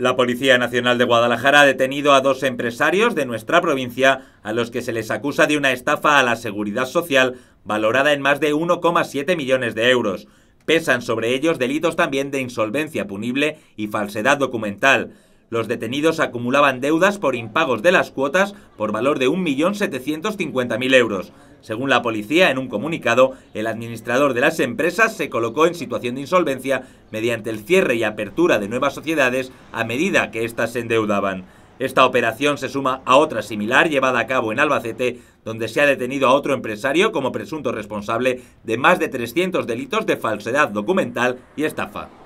La Policía Nacional de Guadalajara ha detenido a dos empresarios de nuestra provincia a los que se les acusa de una estafa a la seguridad social valorada en más de 1,7 millones de euros. Pesan sobre ellos delitos también de insolvencia punible y falsedad documental. Los detenidos acumulaban deudas por impagos de las cuotas por valor de 1.750.000 euros. Según la policía, en un comunicado, el administrador de las empresas se colocó en situación de insolvencia mediante el cierre y apertura de nuevas sociedades a medida que éstas se endeudaban. Esta operación se suma a otra similar llevada a cabo en Albacete, donde se ha detenido a otro empresario como presunto responsable de más de 300 delitos de falsedad documental y estafa.